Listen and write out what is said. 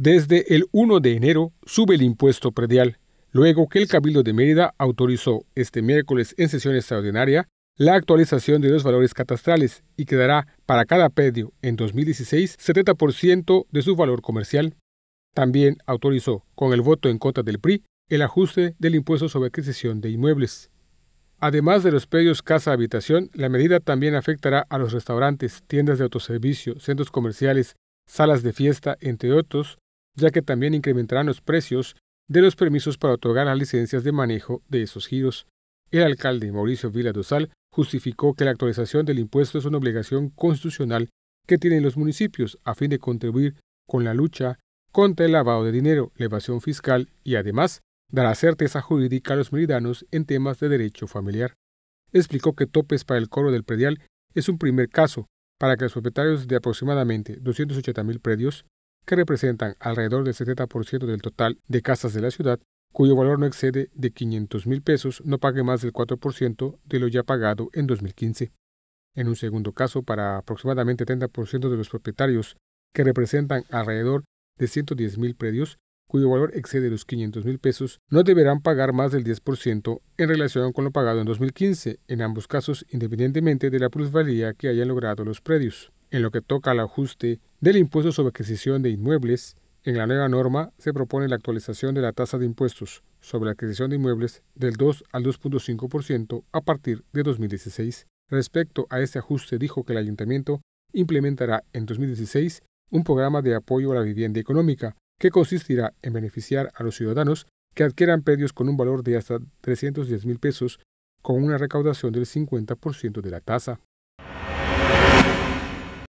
Desde el 1 de enero sube el impuesto predial, luego que el Cabildo de Mérida autorizó este miércoles en sesión extraordinaria la actualización de los valores catastrales y quedará para cada predio en 2016 70% de su valor comercial. También autorizó, con el voto en contra del PRI, el ajuste del impuesto sobre adquisición de inmuebles. Además de los predios casa-habitación, la medida también afectará a los restaurantes, tiendas de autoservicio, centros comerciales, salas de fiesta, entre otros, ya que también incrementarán los precios de los permisos para otorgar las licencias de manejo de esos giros. El alcalde Mauricio Vila Dosal justificó que la actualización del impuesto es una obligación constitucional que tienen los municipios a fin de contribuir con la lucha contra el lavado de dinero, la evasión fiscal y además dará certeza jurídica a los meridanos en temas de derecho familiar. Explicó que topes para el cobro del predial es un primer caso para que los propietarios de aproximadamente 280.000 predios que representan alrededor del 70% del total de casas de la ciudad, cuyo valor no excede de 500 mil pesos, no pague más del 4% de lo ya pagado en 2015. En un segundo caso, para aproximadamente 30% de los propietarios, que representan alrededor de 110 mil predios, cuyo valor excede los 500 mil pesos, no deberán pagar más del 10% en relación con lo pagado en 2015, en ambos casos independientemente de la plusvalía que hayan logrado los predios. En lo que toca al ajuste del impuesto sobre adquisición de inmuebles, en la nueva norma se propone la actualización de la tasa de impuestos sobre adquisición de inmuebles del 2 al 2.5% a partir de 2016. Respecto a este ajuste, dijo que el ayuntamiento implementará en 2016 un programa de apoyo a la vivienda económica que consistirá en beneficiar a los ciudadanos que adquieran predios con un valor de hasta 310 mil pesos con una recaudación del 50% de la tasa.